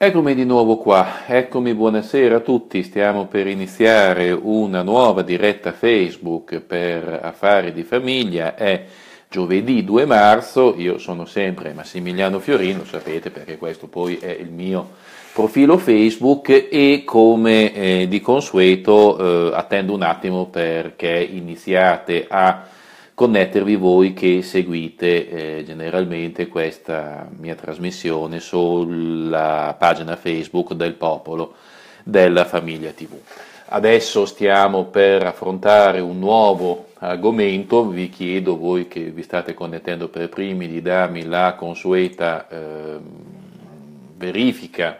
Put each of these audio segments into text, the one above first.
Eccomi di nuovo qua, eccomi buonasera a tutti, stiamo per iniziare una nuova diretta Facebook per affari di famiglia, è giovedì 2 marzo, io sono sempre Massimiliano Fiorino, sapete perché questo poi è il mio profilo Facebook e come eh, di consueto eh, attendo un attimo perché iniziate a connettervi voi che seguite eh, generalmente questa mia trasmissione sulla pagina Facebook del popolo della famiglia TV. Adesso stiamo per affrontare un nuovo argomento, vi chiedo voi che vi state connettendo per primi di darmi la consueta eh, verifica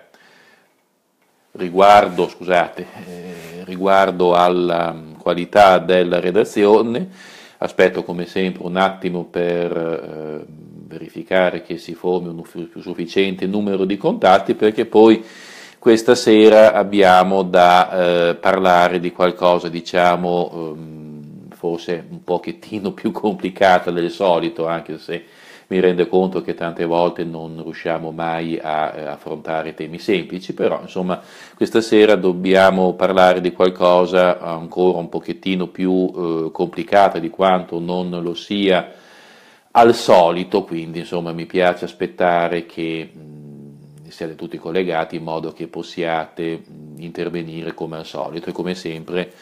riguardo, scusate, eh, riguardo alla qualità della redazione Aspetto come sempre un attimo per eh, verificare che si formi un sufficiente numero di contatti perché poi questa sera abbiamo da eh, parlare di qualcosa, diciamo, ehm, forse un pochettino più complicata del solito, anche se mi rendo conto che tante volte non riusciamo mai a eh, affrontare temi semplici, però insomma questa sera dobbiamo parlare di qualcosa ancora un pochettino più eh, complicata di quanto non lo sia al solito, quindi insomma mi piace aspettare che mh, mm, siate tutti collegati in modo che possiate mh, mm, intervenire come al solito e come sempre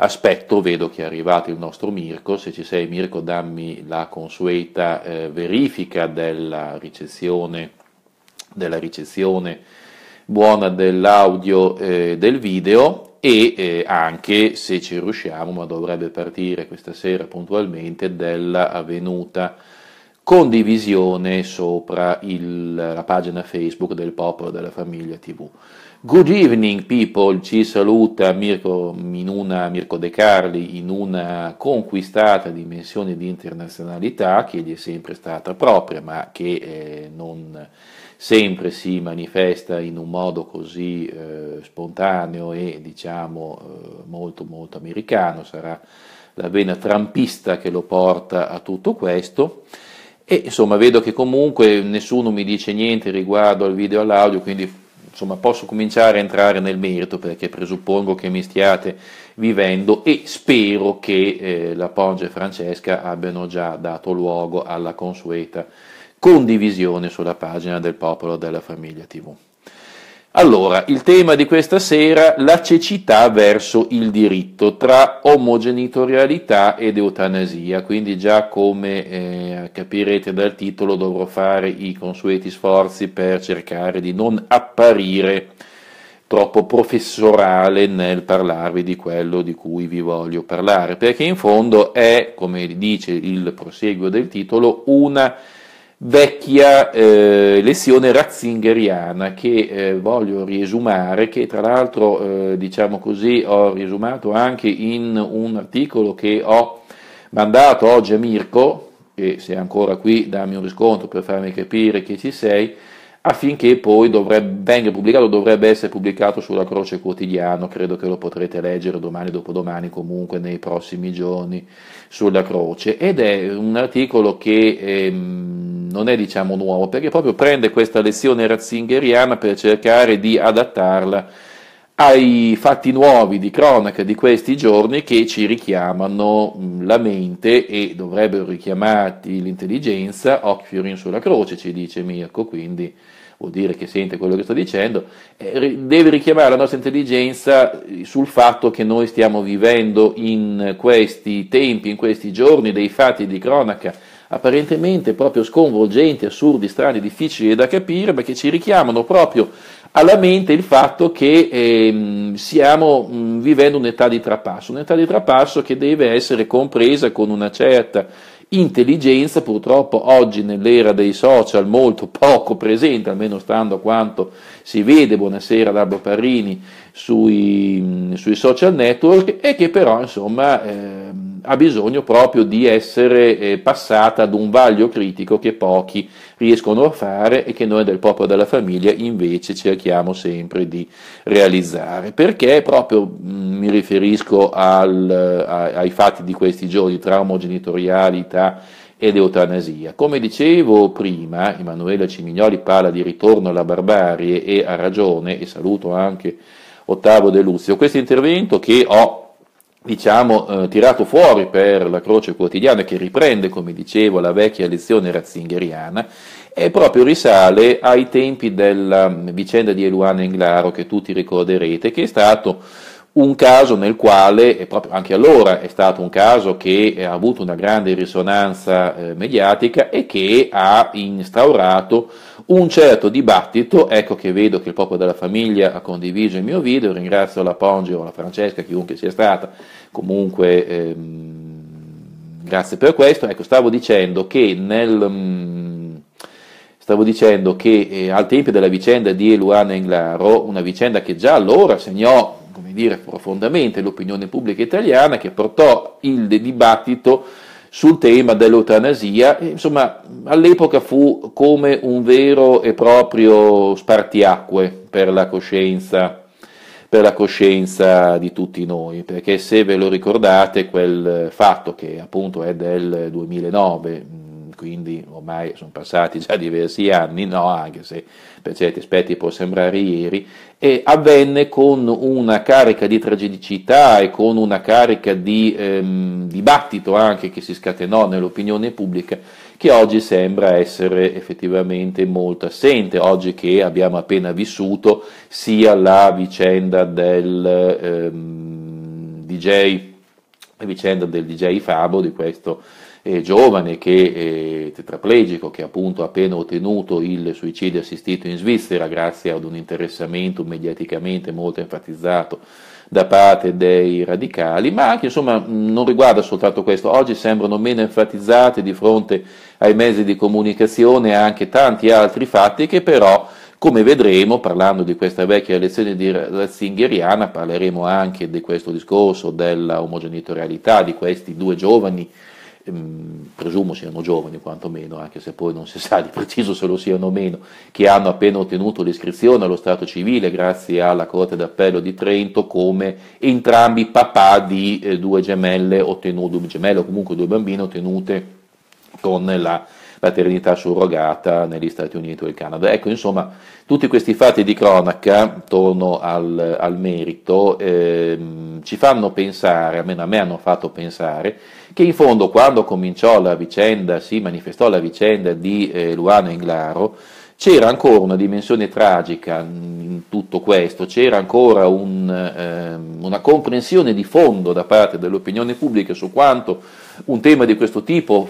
aspetto, vedo che è arrivato il nostro Mirko, se ci sei Mirko dammi la consueta eh, verifica della ricezione, della ricezione buona dell'audio e eh, del video e eh, anche se ci riusciamo, ma dovrebbe partire questa sera puntualmente, della avvenuta condivisione sopra il, la pagina Facebook del popolo della famiglia TV. Good evening people, ci saluta Mirko, in una, Mirko De Carli in una conquistata dimensione di internazionalità che gli è sempre stata propria, ma che eh, non sempre si manifesta in un modo così eh, spontaneo e diciamo eh, molto molto americano, sarà la vena trampista che lo porta a tutto questo. E insomma vedo che comunque nessuno mi dice niente riguardo al video e all'audio, quindi insomma, posso cominciare a entrare nel merito perché presuppongo che mi stiate vivendo e spero che eh, la Ponge e Francesca abbiano già dato luogo alla consueta condivisione sulla pagina del popolo della famiglia TV. Allora, il tema di questa sera, la cecità verso il diritto tra omogenitorialità ed eutanasia, quindi già come eh, capirete dal titolo dovrò fare i consueti sforzi per cercare di non apparire troppo professorale nel parlarvi di quello di cui vi voglio parlare, perché in fondo è, come dice il proseguo del titolo, una vecchia eh, lesione razzingeriana che eh, voglio riesumare, che tra l'altro eh, diciamo così ho riesumato anche in un articolo che ho mandato oggi a Mirko, che se è ancora qui dammi un riscontro per farmi capire che ci sei, affinché poi dovrebbe, venga pubblicato, dovrebbe essere pubblicato sulla Croce Quotidiano, credo che lo potrete leggere domani, dopodomani, comunque nei prossimi giorni sulla Croce. Ed è un articolo che ehm, non è diciamo nuovo, perché proprio prende questa lezione razzingeriana per cercare di adattarla ai fatti nuovi di cronaca di questi giorni che ci richiamano mm, la mente e dovrebbero richiamarti l'intelligenza, occhio fiorin sulla croce, ci dice Mirko, quindi vuol dire che sente quello che sto dicendo, eh, deve richiamare la nostra intelligenza eh, sul fatto che noi stiamo vivendo in questi tempi, in questi giorni, dei fatti di cronaca apparentemente proprio sconvolgenti, assurdi, strani, difficili da capire, ma che ci richiamano proprio alla mente il fatto che eh, stiamo mh, mm, vivendo un'età di trapasso, un'età di trapasso che deve essere compresa con una certa intelligenza, purtroppo oggi nell'era dei social molto poco presente, almeno stando a quanto si vede, buonasera Labro Parrini, sui, mm, sui, social network, e che però insomma... Eh, ha bisogno proprio di essere eh, passata ad un vaglio critico che pochi riescono a fare e che noi del popolo della famiglia invece cerchiamo sempre di realizzare. Perché proprio mm, mi riferisco al, eh, ai fatti di questi giorni, trauma genitorialità ed eutanasia. Come dicevo prima, Emanuela Cimignoli parla di ritorno alla barbarie e ha ragione, e saluto anche Ottavo De Luzio, questo intervento che ho diciamo, eh, tirato fuori per la croce quotidiana che riprende, come dicevo, la vecchia lezione razzingeriana e proprio risale ai tempi della vicenda di Eluana Englaro che tutti ricorderete, che è stato un caso nel quale, e proprio anche allora è stato un caso che ha avuto una grande risonanza eh, mediatica e che ha instaurato un certo dibattito, ecco che vedo che il popolo della famiglia ha condiviso il mio video, ringrazio la Ponge o la Francesca, chiunque sia stata, comunque ehm, grazie per questo, ecco stavo dicendo che nel... Mm, stavo dicendo che eh, al tempo della vicenda di Luana Englaro, una vicenda che già allora segnò come dire, profondamente l'opinione pubblica italiana, che portò il dibattito sul tema dell'eutanasia, insomma all'epoca fu come un vero e proprio spartiacque per la coscienza, per la coscienza di tutti noi, perché se ve lo ricordate quel fatto che appunto è del 2009, quindi ormai sono passati già diversi anni, no, anche se per certi aspetti può sembrare ieri, e avvenne con una carica di tragedicità e con una carica di ehm, dibattito anche che si scatenò nell'opinione pubblica che oggi sembra essere effettivamente molto assente, oggi che abbiamo appena vissuto sia la vicenda del, ehm, DJ, la vicenda del DJ Fabo, di questo eh, giovane che è eh, tetraplegico, che appunto ha appena ottenuto il suicidio assistito in Svizzera grazie ad un interessamento mediaticamente molto enfatizzato da parte dei radicali, ma anche insomma non riguarda soltanto questo, oggi sembrano meno enfatizzate di fronte ai mezzi di comunicazione anche tanti altri fatti che però come vedremo, parlando di questa vecchia lezione di Ratzingeriana, parleremo anche di questo discorso dell'omogenitorialità di questi due giovani Ehm, presumo siano giovani quantomeno, anche se poi non si sa di preciso se lo siano o meno, che hanno appena ottenuto l'iscrizione allo Stato civile grazie alla Corte d'Appello di Trento come entrambi papà di eh, due gemelle ottenute, due gemelle o comunque due bambine ottenute con la paternità surrogata negli Stati Uniti e il Canada. Ecco, insomma, tutti questi fatti di cronaca, torno al, al merito, ehm, ci fanno pensare, almeno a me hanno fatto pensare, che in fondo quando cominciò la vicenda, si manifestò la vicenda di eh, Luano Inglaro, c'era ancora una dimensione tragica in tutto questo, c'era ancora un, eh, una comprensione di fondo da parte dell'opinione pubblica su quanto un tema di questo tipo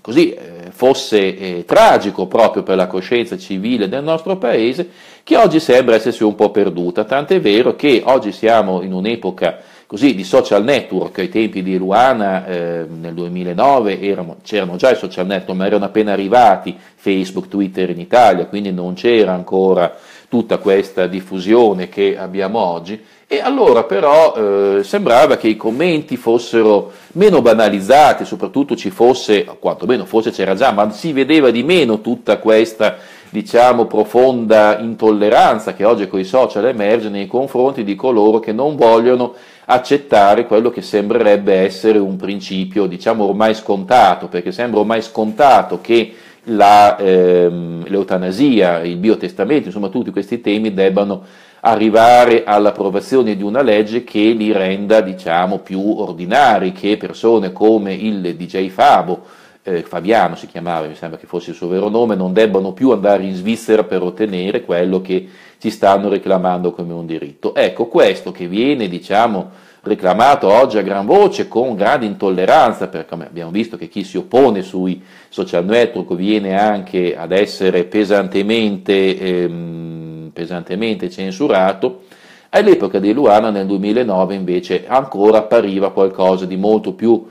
così, eh, fosse eh, tragico proprio per la coscienza civile del nostro paese, che oggi sembra essersi un po' perduta, tant'è vero che oggi siamo in un'epoca così di social network ai tempi di Luana eh, nel 2009 erano, c'erano già i social network ma erano appena arrivati Facebook, Twitter in Italia quindi non c'era ancora tutta questa diffusione che abbiamo oggi e allora però eh, sembrava che i commenti fossero meno banalizzati, soprattutto ci fosse, quantomeno forse c'era già, ma si vedeva di meno tutta questa diciamo profonda intolleranza che oggi con i social emerge nei confronti di coloro che non vogliono accettare quello che sembrerebbe essere un principio, diciamo, ormai scontato, perché sembra ormai scontato che la, ehm, l'eutanasia, il biotestamento, insomma tutti questi temi debbano arrivare all'approvazione di una legge che li renda diciamo, più ordinari, che persone come il DJ Fabo, eh, Fabiano si chiamava, mi sembra che fosse il suo vero nome, non debbano più andare in Svizzera per ottenere quello che ci stanno reclamando come un diritto. Ecco, questo che viene, diciamo, reclamato oggi a gran voce con grande intolleranza, perché abbiamo visto che chi si oppone sui social network viene anche ad essere pesantemente, ehm, pesantemente censurato, all'epoca di Luana nel 2009 invece ancora appariva qualcosa di molto più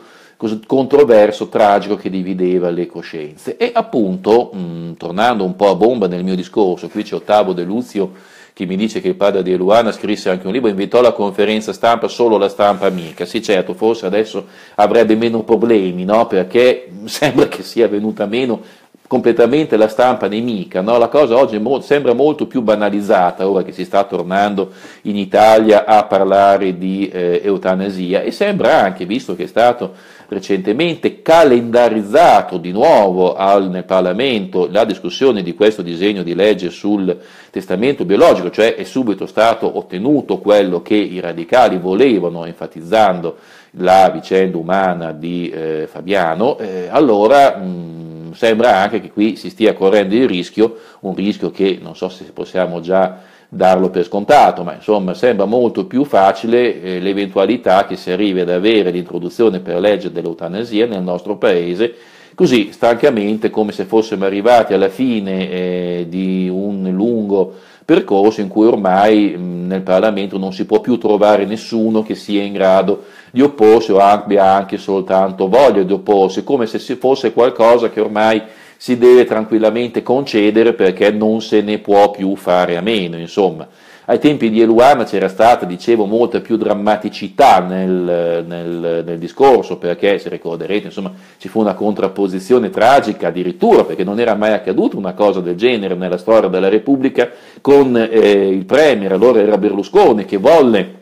controverso, tragico che divideva le coscienze. E appunto, mh, mm, tornando un po' a bomba nel mio discorso, qui c'è Ottavo De Luzio che mi dice che il padre di Eluana scrisse anche un libro, invitò la conferenza stampa solo la stampa amica. Sì, certo, forse adesso avrebbe meno problemi, no? Perché sembra che sia venuta meno completamente la stampa nemica, no? la cosa oggi mo- sembra molto più banalizzata ora che si sta tornando in Italia a parlare di eh, eutanasia e sembra anche, visto che è stato recentemente calendarizzato di nuovo al, nel Parlamento la discussione di questo disegno di legge sul testamento biologico, cioè è subito stato ottenuto quello che i radicali volevano, enfatizzando la vicenda umana di eh, Fabiano, eh, allora mh, mm, sembra anche che qui si stia correndo il rischio, un rischio che non so se possiamo già darlo per scontato, ma insomma sembra molto più facile eh, l'eventualità che si arrivi ad avere l'introduzione per legge dell'eutanasia nel nostro paese, così stancamente come se fossimo arrivati alla fine eh, di un lungo percorso in cui ormai mh, mm, nel Parlamento non si può più trovare nessuno che sia in grado di opporsi o abbia anche soltanto voglia di opporsi, come se fosse qualcosa che ormai si deve tranquillamente concedere perché non se ne può più fare a meno, insomma. Ai tempi di Eluana c'era stata, dicevo, molta più drammaticità nel, nel, nel discorso, perché se ricorderete, insomma, ci fu una contrapposizione tragica addirittura, perché non era mai accaduta una cosa del genere nella storia della Repubblica, con eh, il Premier, allora era Berlusconi, che volle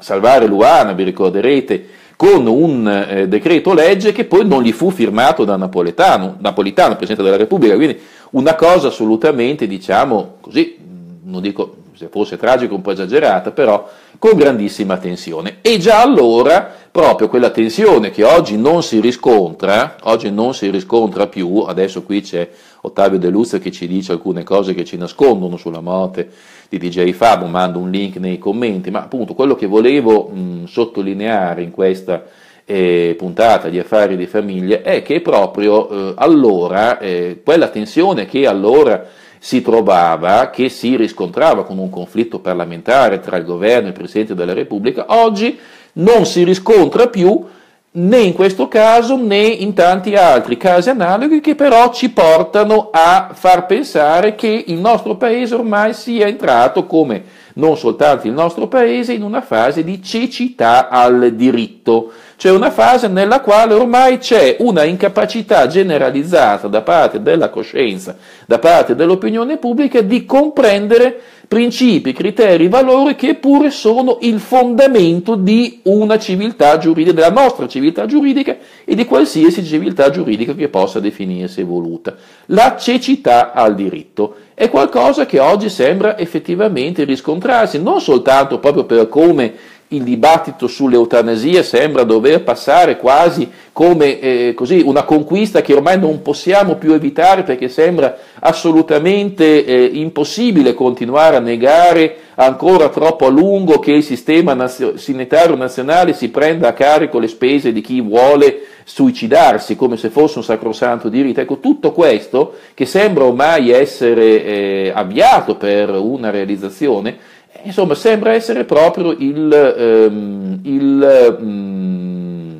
salvare Luana, vi ricorderete, con un eh, decreto legge che poi non gli fu firmato da Napoletano, Napolitano, Presidente della Repubblica, quindi una cosa assolutamente, diciamo così, non dico se fosse tragico un po' esagerata, però con grandissima tensione. E già allora proprio quella tensione che oggi non si riscontra, oggi non si riscontra più, adesso qui c'è Ottavio De Luzio che ci dice alcune cose che ci nascondono sulla morte di DJ Fab, mando un link nei commenti, ma appunto quello che volevo mh, sottolineare in questa eh, puntata di affari di famiglia è che proprio eh, allora eh, quella tensione che allora si trovava, che si riscontrava con un conflitto parlamentare tra il governo e il Presidente della Repubblica, oggi non si riscontra più né in questo caso né in tanti altri casi analoghi che però ci portano a far pensare che il nostro paese ormai sia entrato, come non soltanto il nostro paese, in una fase di cecità al diritto, cioè una fase nella quale ormai c'è una incapacità generalizzata da parte della coscienza, da parte dell'opinione pubblica di comprendere principi, criteri, valori che pure sono il fondamento di una civiltà giuridica, della nostra civiltà giuridica e di qualsiasi civiltà giuridica che possa definirsi evoluta. La cecità al diritto è qualcosa che oggi sembra effettivamente riscontrarsi, non soltanto proprio per come il dibattito sull'eutanasia sembra dover passare quasi come eh, così, una conquista che ormai non possiamo più evitare perché sembra assolutamente eh, impossibile continuare a negare ancora troppo a lungo che il sistema nazio- sanitario nazionale si prenda a carico le spese di chi vuole suicidarsi come se fosse un sacrosanto diritto. Ecco, tutto questo che sembra ormai essere eh, avviato per una realizzazione insomma, sembra essere proprio il, ehm, il, mh, mm,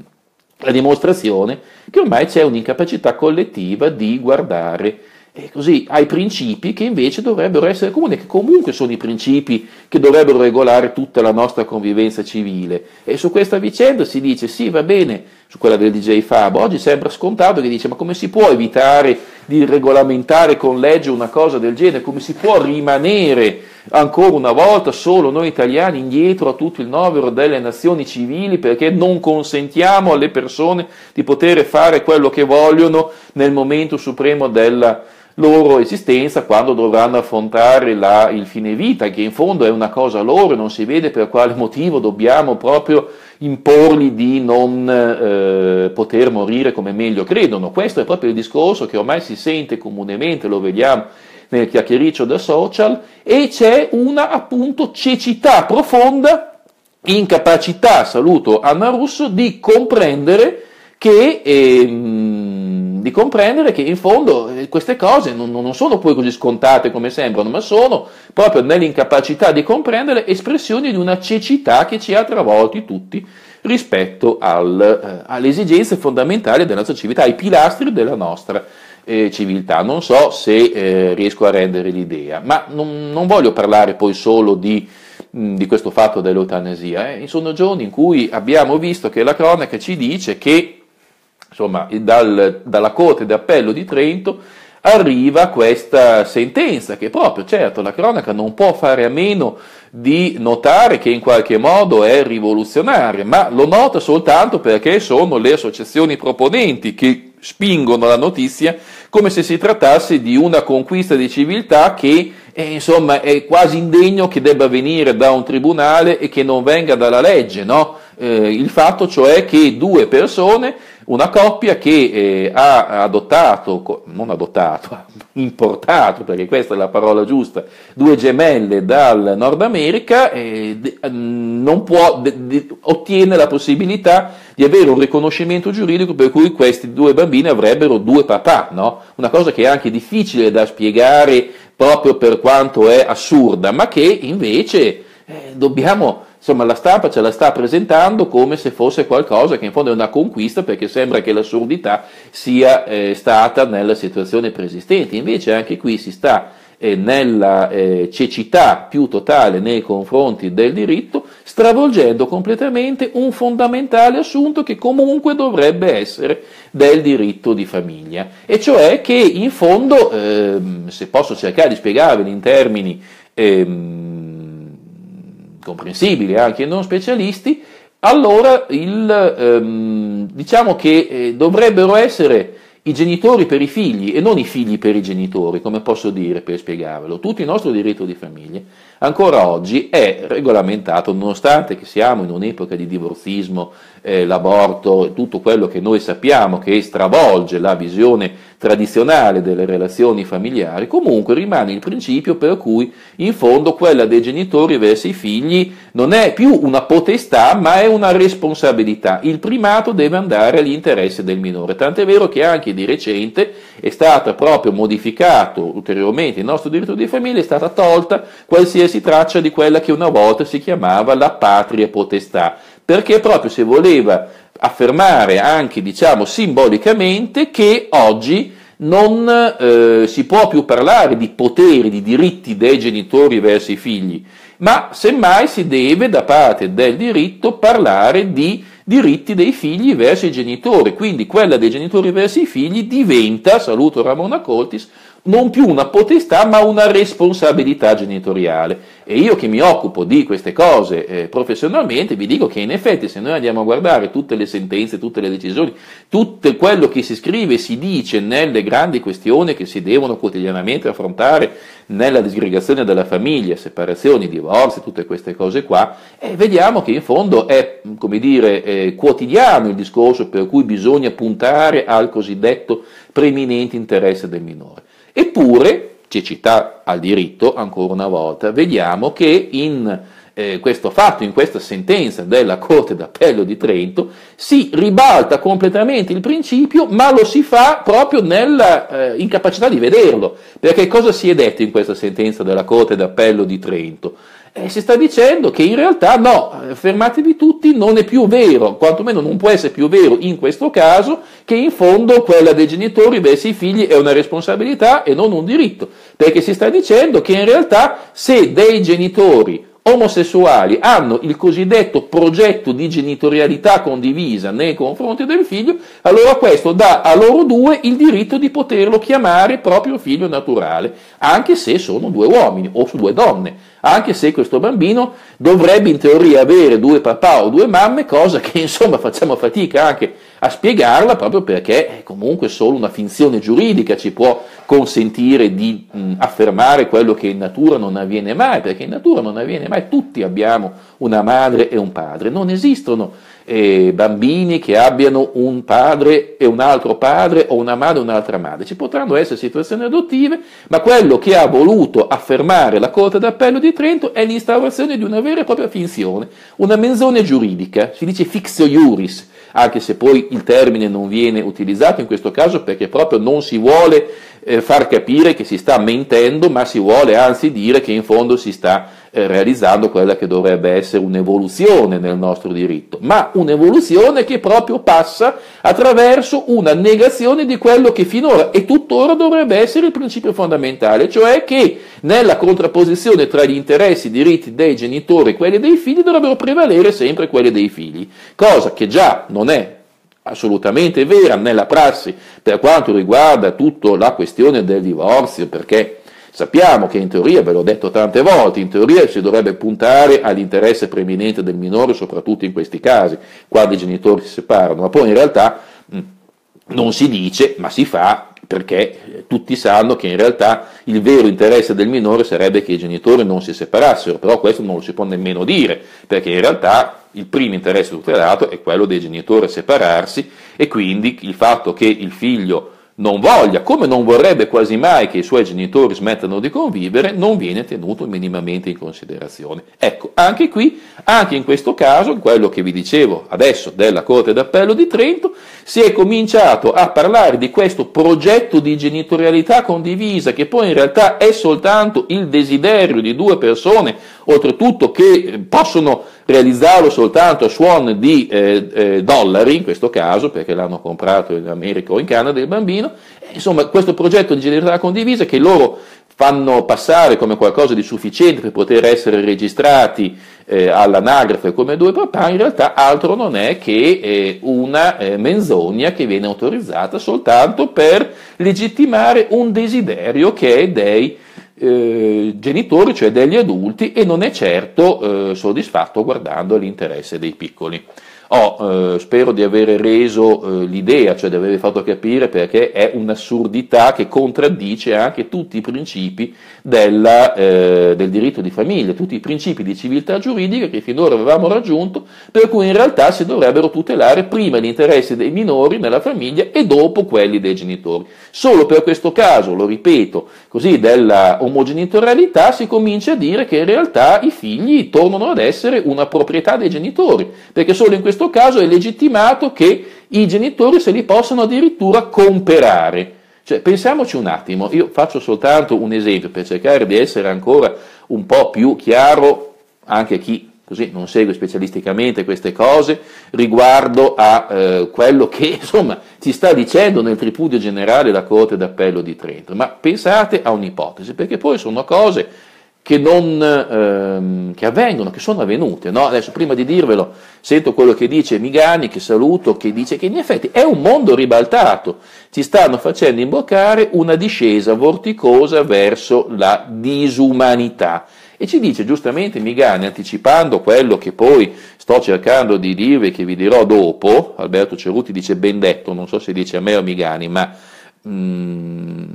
la dimostrazione che ormai c'è un'incapacità collettiva di guardare eh, così, ai principi che invece dovrebbero essere comuni, che comunque sono i principi che dovrebbero regolare tutta la nostra convivenza civile. E su questa vicenda si dice sì, va bene, su quella del DJ Fab, oggi sembra scontato che dice ma come si può evitare di regolamentare con legge una cosa del genere, come si può rimanere ancora una volta solo noi italiani indietro a tutto il novero delle nazioni civili perché non consentiamo alle persone di poter fare quello che vogliono nel momento supremo della loro esistenza quando dovranno affrontare la, il fine vita, che in fondo è una cosa loro, non si vede per quale motivo dobbiamo proprio imporgli di non eh, poter morire come meglio credono. Questo è proprio il discorso che ormai si sente comunemente, lo vediamo nel chiacchiericcio da social e c'è una appunto cecità profonda, incapacità, saluto Anna Russo, di comprendere che, ehm, di comprendere che in fondo eh, queste cose non, non sono poi così scontate come sembrano, ma sono proprio nell'incapacità di comprendere espressioni di una cecità che ci ha travolti tutti rispetto al, eh, alle esigenze fondamentali della nostra civiltà, ai pilastri della nostra eh, civiltà. Non so se eh, riesco a rendere l'idea, ma non, non voglio parlare poi solo di, mh, di questo fatto dell'eutanasia. Eh. Sono giorni in cui abbiamo visto che la cronaca ci dice che insomma, dal, dalla Corte d'Appello di Trento arriva questa sentenza che proprio, certo, la cronaca non può fare a meno di notare che in qualche modo è rivoluzionaria, ma lo nota soltanto perché sono le associazioni proponenti che spingono la notizia come se si trattasse di una conquista di civiltà che eh, insomma è quasi indegno che debba venire da un tribunale e che non venga dalla legge, no? eh, il fatto cioè che due persone, una coppia che eh, ha adottato, non adottato, ha importato, perché questa è la parola giusta, due gemelle dal Nord America, eh, mm, può, de, de, ottiene la possibilità di avere un riconoscimento giuridico per cui questi due bambini avrebbero due papà, no? una cosa che è anche difficile da spiegare proprio per quanto è assurda, ma che invece eh, dobbiamo Insomma, la stampa ce la sta presentando come se fosse qualcosa che in fondo è una conquista perché sembra che l'assurdità sia eh, stata nella situazione preesistente. Invece anche qui si sta eh, nella eh, cecità più totale nei confronti del diritto, stravolgendo completamente un fondamentale assunto che comunque dovrebbe essere del diritto di famiglia, e cioè che in fondo, ehm, se posso cercare di spiegarvelo in termini ehm, comprensibile anche ai non specialisti, allora il, ehm, diciamo che eh, dovrebbero essere i genitori per i figli e non i figli per i genitori, come posso dire per spiegarvelo, tutto il nostro diritto di famiglia ancora oggi è regolamentato, nonostante che siamo in un'epoca di divorzismo, eh, l'aborto, tutto quello che noi sappiamo che stravolge la visione tradizionale delle relazioni familiari, comunque rimane il principio per cui in fondo quella dei genitori verso i figli non è più una potestà ma è una responsabilità. Il primato deve andare all'interesse del minore, tant'è vero che anche di recente è stato proprio modificato ulteriormente il nostro diritto di famiglia, è stata tolta qualsiasi si traccia di quella che una volta si chiamava la patria potestà, perché proprio si voleva affermare anche, diciamo, simbolicamente che oggi non eh, si può più parlare di poteri, di diritti dei genitori verso i figli, ma semmai si deve da parte del diritto parlare di diritti dei figli verso i genitori, quindi quella dei genitori verso i figli diventa, saluto Ramona Coltis, non più una potestà ma una responsabilità genitoriale. E io che mi occupo di queste cose eh, professionalmente vi dico che in effetti se noi andiamo a guardare tutte le sentenze, tutte le decisioni, tutto quello che si scrive e si dice nelle grandi questioni che si devono quotidianamente affrontare nella disgregazione della famiglia, separazioni, divorzi, tutte queste cose qua, eh, vediamo che in fondo è, come dire, eh, quotidiano il discorso per cui bisogna puntare al cosiddetto preminente interesse del minore. Eppure, cecità al diritto, ancora una volta, vediamo che in eh, questo fatto, in questa sentenza della Corte d'Appello di Trento, si ribalta completamente il principio, ma lo si fa proprio nella eh, di vederlo. Perché cosa si è detto in questa sentenza della Corte d'Appello di Trento? Eh, si sta dicendo che in realtà no, eh, fermatevi tutti, non è più vero, quantomeno non può essere più vero in questo caso, che in fondo quella dei genitori verso i figli è una responsabilità e non un diritto, perché si sta dicendo che in realtà se dei genitori omosessuali hanno il cosiddetto progetto di genitorialità condivisa nei confronti del figlio, allora questo dà a loro due il diritto di poterlo chiamare proprio figlio naturale, anche se sono due uomini o due donne, anche se questo bambino dovrebbe in teoria avere due papà o due mamme, cosa che insomma facciamo fatica anche a a spiegarla proprio perché comunque solo una finzione giuridica ci può consentire di mh, affermare quello che in natura non avviene mai, perché in natura non avviene mai, tutti abbiamo una madre e un padre, non esistono eh, bambini che abbiano un padre e un altro padre o una madre e un'altra madre. Ci potranno essere situazioni adottive, ma quello che ha voluto affermare la Corte d'Appello di Trento è l'instaurazione di una vera e propria finzione, una menzogna giuridica, si dice fixio iuris, anche se poi il termine non viene utilizzato in questo caso perché proprio non si vuole eh, far capire che si sta mentendo, ma si vuole anzi dire che in fondo si sta eh, realizzando quella che dovrebbe essere un'evoluzione nel nostro diritto, ma un'evoluzione che proprio passa attraverso una negazione di quello che finora e tuttora dovrebbe essere il principio fondamentale, cioè che nella contrapposizione tra gli interessi e i diritti dei genitori e quelli dei figli dovrebbero prevalere sempre quelli dei figli, cosa che già non è assolutamente vera nella prassi per quanto riguarda tutta la questione del divorzio, perché sappiamo che in teoria, ve l'ho detto tante volte, in teoria si dovrebbe puntare all'interesse preeminente del minore, soprattutto in questi casi, quando i genitori si separano, ma poi in realtà mm, non si dice, ma si fa perché tutti sanno che in realtà il vero interesse del minore sarebbe che i genitori non si separassero, però questo non lo si può nemmeno dire, perché in realtà il primo interesse tutelato è quello dei genitori separarsi e quindi il fatto che il figlio non voglia, come non vorrebbe quasi mai che i suoi genitori smettano di convivere, non viene tenuto minimamente in considerazione. Ecco, anche qui, anche in questo caso, quello che vi dicevo adesso della Corte d'Appello di Trento, si è cominciato a parlare di questo progetto di genitorialità condivisa, che poi in realtà è soltanto il desiderio di due persone, oltretutto che possono realizzarlo soltanto a suon di eh, eh, dollari, in questo caso, perché l'hanno comprato in America o in Canada il bambino, insomma questo progetto di generalità condivisa che loro fanno passare come qualcosa di sufficiente per poter essere registrati eh, all'anagrafe come due papà, in realtà altro non è che eh, una eh, menzogna che viene autorizzata soltanto per legittimare un desiderio che è dei eh, genitori, cioè degli adulti, e non è certo eh, soddisfatto guardando l'interesse dei piccoli. Oh, eh, spero di aver reso eh, l'idea, cioè di aver fatto capire perché è un'assurdità che contraddice anche tutti i principi della, eh, del diritto di famiglia, tutti i principi di civiltà giuridica che finora avevamo raggiunto, per cui in realtà si dovrebbero tutelare prima gli interessi dei minori nella famiglia e dopo quelli dei genitori. Solo per questo caso, lo ripeto, così della omogenitorialità si comincia a dire che in realtà i figli tornano ad essere una proprietà dei genitori, perché solo in questo questo caso è legittimato che i genitori se li possano addirittura comperare. Cioè, pensiamoci un attimo, io faccio soltanto un esempio per cercare di essere ancora un po' più chiaro anche a chi così non segue specialisticamente queste cose riguardo a eh, quello che insomma ci sta dicendo nel tripudio generale la Corte d'Appello di Trento. Ma pensate a un'ipotesi, perché poi sono cose che, non, ehm, che avvengono, che sono avvenute. No? Adesso, prima di dirvelo, sento quello che dice Migani, che saluto, che dice che in effetti è un mondo ribaltato. Ci stanno facendo imboccare una discesa vorticosa verso la disumanità. E ci dice giustamente Migani, anticipando quello che poi sto cercando di dirvi, che vi dirò dopo, Alberto Ceruti dice ben detto, non so se dice a me o a Migani, ma mh, mm,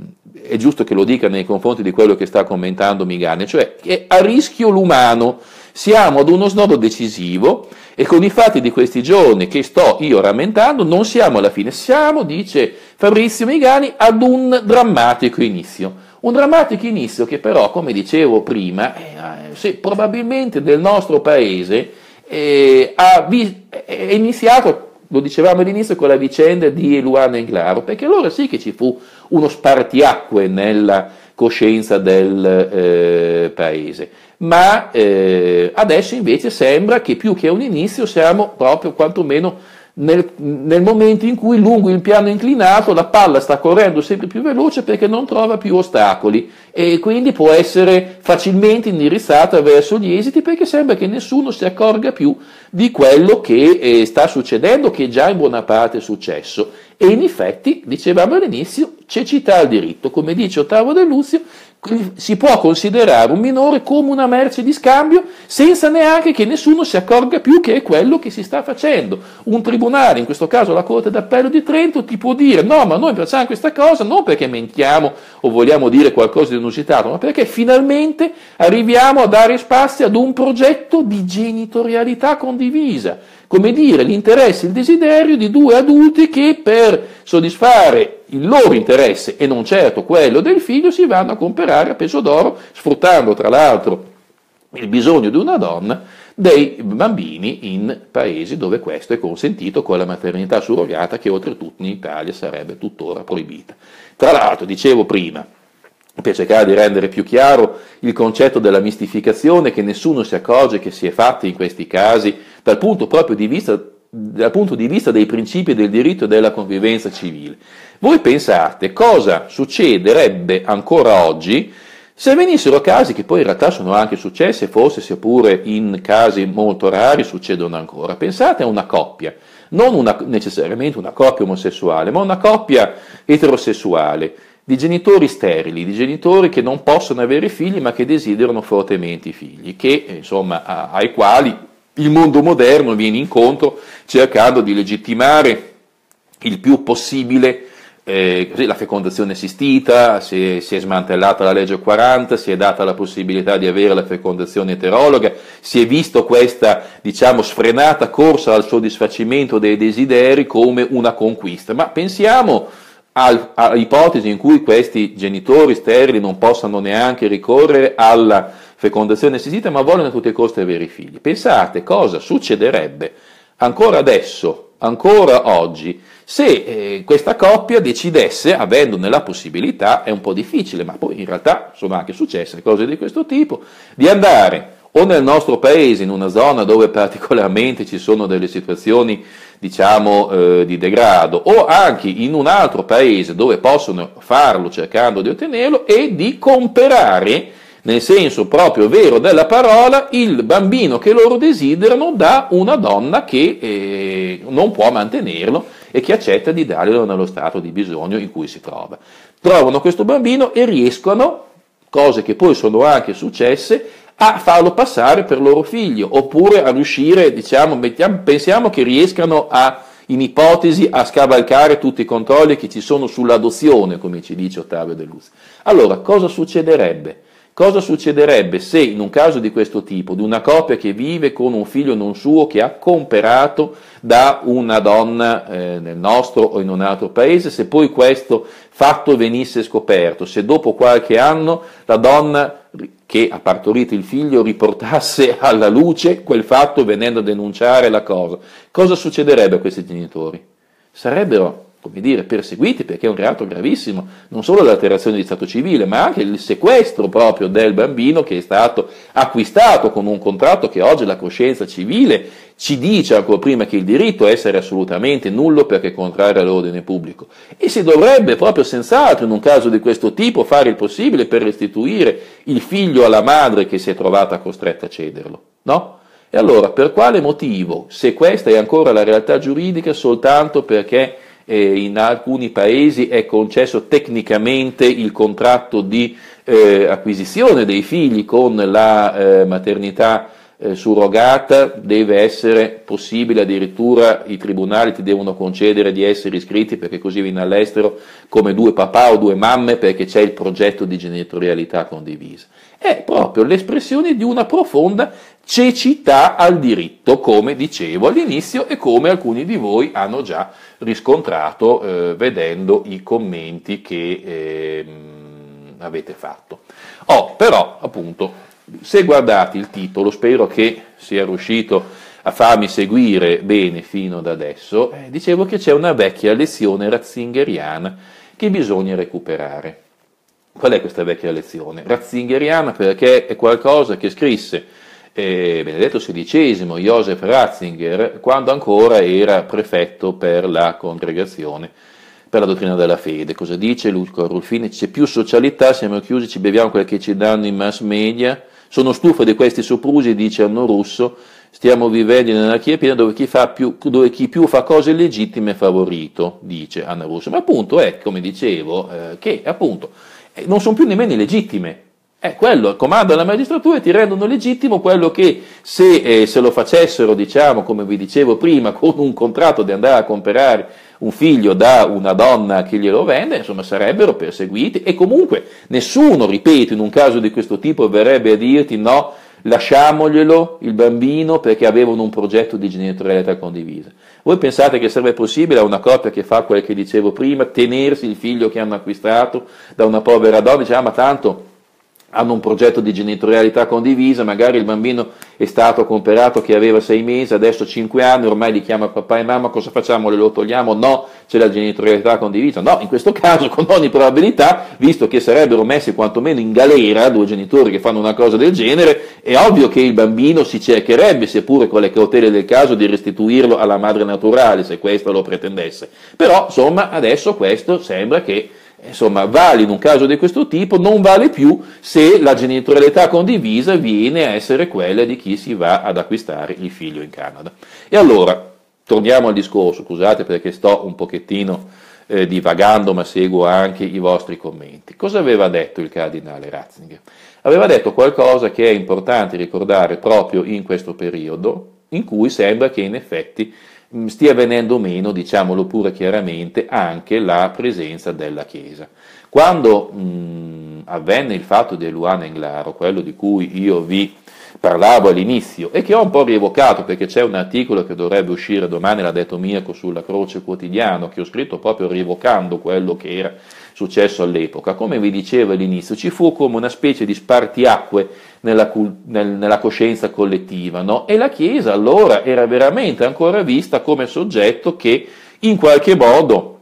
è giusto che lo dica nei confronti di quello che sta commentando Migane, cioè è a rischio l'umano. Siamo ad uno snodo decisivo e con i fatti di questi giorni che sto io rammentando non siamo alla fine, siamo, dice Fabrizio Migani, ad un drammatico inizio. Un drammatico inizio che però, come dicevo prima, eh, se probabilmente nel nostro paese eh, ha, vi- è iniziato lo dicevamo all'inizio con la vicenda di Luana Englaro, perché allora sì che ci fu uno spartiacque nella coscienza del eh, paese, ma eh, adesso invece sembra che più che a un inizio siamo proprio quantomeno nel, nel, momento in cui lungo il piano inclinato la palla sta correndo sempre più veloce perché non trova più ostacoli e quindi può essere facilmente indirizzata verso gli esiti perché sembra che nessuno si accorga più di quello che eh, sta succedendo, che già in buona parte è successo. E in effetti, dicevamo all'inizio, cecità al diritto, come dice Ottavo De Luzio, si può considerare un minore come una merce di scambio senza neanche che nessuno si accorga più che è quello che si sta facendo. Un tribunale, in questo caso la Corte d'Appello di Trento, ti può dire no, ma noi facciamo questa cosa non perché mentiamo o vogliamo dire qualcosa di inusitato, ma perché finalmente arriviamo a dare spazio ad un progetto di genitorialità condivisa come dire, l'interesse, il desiderio di due adulti che per soddisfare il loro interesse e non certo quello del figlio si vanno a comprare a peso d'oro, sfruttando tra l'altro il bisogno di una donna dei bambini in paesi dove questo è consentito con la maternità surrogata che oltretutto in Italia sarebbe tuttora proibita. Tra l'altro, dicevo prima, per cercare di rendere più chiaro il concetto della mistificazione che nessuno si accorge che si è fatta in questi casi dal punto proprio di vista dal punto di vista dei principi del diritto e della convivenza civile. Voi pensate cosa succederebbe ancora oggi se avvenissero casi che poi in realtà sono anche successi e forse seppure in casi molto rari succedono ancora. Pensate a una coppia, non una, necessariamente una coppia omosessuale, ma una coppia eterosessuale, di genitori sterili, di genitori che non possono avere figli ma che desiderano fortemente i figli, che, insomma, ai quali il mondo moderno viene incontro cercando di legittimare il più possibile eh, la fecondazione assistita, si è, si è, smantellata la legge 40, si è data la possibilità di avere la fecondazione eterologa, si è visto questa diciamo, sfrenata corsa al soddisfacimento dei desideri come una conquista, ma pensiamo all'ipotesi in cui questi genitori sterili non possano neanche ricorrere alla fecondazione assistita, ma vogliono a tutti i costi avere i figli. Pensate cosa succederebbe ancora adesso, ancora oggi, se eh, questa coppia decidesse, avendone la possibilità, è un po' difficile, ma poi in realtà sono anche successe cose di questo tipo, di andare o nel nostro paese, in una zona dove particolarmente ci sono delle situazioni diciamo, eh, di degrado, o anche in un altro paese dove possono farlo cercando di ottenerlo e di comprare nel senso proprio vero della parola, il bambino che loro desiderano da una donna che eh, non può mantenerlo e che accetta di darglielo nello stato di bisogno in cui si trova. Trovano questo bambino e riescono, cose che poi sono anche successe, a farlo passare per loro figlio, oppure a riuscire, diciamo, mettiamo, pensiamo che riescano a, in ipotesi, a scavalcare tutti i controlli che ci sono sull'adozione, come ci dice Ottavio De Luz. Allora, cosa succederebbe? Cosa succederebbe se in un caso di questo tipo, di una coppia che vive con un figlio non suo che ha comperato da una donna eh, nel nostro o in un altro paese, se poi questo fatto venisse scoperto, se dopo qualche anno la donna che ha partorito il figlio riportasse alla luce quel fatto venendo a denunciare la cosa, cosa succederebbe a questi genitori? Sarebbero come dire, perseguiti perché è un reato gravissimo, non solo l'alterazione di stato civile, ma anche il sequestro proprio del bambino che è stato acquistato con un contratto che oggi la coscienza civile ci dice ancora prima che il diritto è essere assolutamente nullo perché è contrario all'ordine pubblico. E si dovrebbe proprio senz'altro in un caso di questo tipo fare il possibile per restituire il figlio alla madre che si è trovata costretta a cederlo, no? E allora, per quale motivo, se questa è ancora la realtà giuridica, soltanto perché eh, in alcuni paesi è concesso tecnicamente il contratto di eh, acquisizione dei figli con la eh, maternità eh, surrogata deve essere possibile, addirittura i tribunali ti devono concedere di essere iscritti perché così vieni all'estero come due papà o due mamme perché c'è il progetto di genitorialità condivisa. È proprio l'espressione di una profonda cecità al diritto, come dicevo all'inizio e come alcuni di voi hanno già riscontrato eh, vedendo i commenti che eh, avete fatto. Oh, però, appunto, se guardate il titolo, spero che sia riuscito a farmi seguire bene fino ad adesso, eh, dicevo che c'è una vecchia lezione razzingeriana che bisogna recuperare. Qual è questa vecchia lezione? Razzingeriana perché è qualcosa che scrisse eh, Benedetto XVI, Joseph Ratzinger, quando ancora era prefetto per la congregazione per la dottrina della fede. Cosa dice Luca Rulfini? C'è più socialità, siamo chiusi, ci beviamo quel che ci danno in mass media, sono stufo di questi soprusi, dice Anno Russo, stiamo vivendo in anarchia piena dove chi, più, dove chi più fa cose illegittime è favorito, dice Anna Russo. Ma appunto è, come dicevo, eh, che appunto eh, non sono più nemmeno illegittime. È quello, il comando della magistratura ti rendono legittimo quello che se, eh, se lo facessero, diciamo, come vi dicevo prima, con un contratto di andare a comprare un figlio da una donna che glielo vende, insomma sarebbero perseguiti e comunque nessuno, ripeto, in un caso di questo tipo verrebbe a dirti no, lasciamoglielo il bambino perché avevano un progetto di genitorialità condivisa. Voi pensate che sarebbe possibile a una coppia che fa quel che dicevo prima, tenersi il figlio che hanno acquistato da una povera donna, diciamo, ah, ma tanto hanno un progetto di genitorialità condivisa, magari il bambino è stato comperato che aveva sei mesi, adesso cinque anni, ormai li chiama papà e mamma, cosa facciamo? Le lo togliamo? No, c'è la genitorialità condivisa. No, in questo caso con ogni probabilità, visto che sarebbero messi quantomeno in galera due genitori che fanno una cosa del genere, è ovvio che il bambino si cercherebbe, seppure con le cautele del caso, di restituirlo alla madre naturale, se questa lo pretendesse. Però, insomma, adesso questo sembra che Insomma, vale in un caso di questo tipo, non vale più se la genitorialità condivisa viene a essere quella di chi si va ad acquistare il figlio in Canada. E allora, torniamo al discorso, scusate perché sto un pochettino eh, divagando, ma seguo anche i vostri commenti. Cosa aveva detto il cardinale Ratzinger? Aveva detto qualcosa che è importante ricordare proprio in questo periodo, in cui sembra che in effetti stia venendo meno, diciamolo pure chiaramente, anche la presenza della Chiesa. Quando mh, mm, avvenne il fatto di Luana Englaro, quello di cui io vi parlavo all'inizio e che ho un po' rievocato perché c'è un articolo che dovrebbe uscire domani, l'ha detto Mirko, sulla Croce Quotidiano, che ho scritto proprio rievocando quello che era successo all'epoca. Come vi dicevo all'inizio, ci fu come una specie di spartiacque nella, nel, nella coscienza collettiva, no? E la Chiesa allora era veramente ancora vista come soggetto che in qualche modo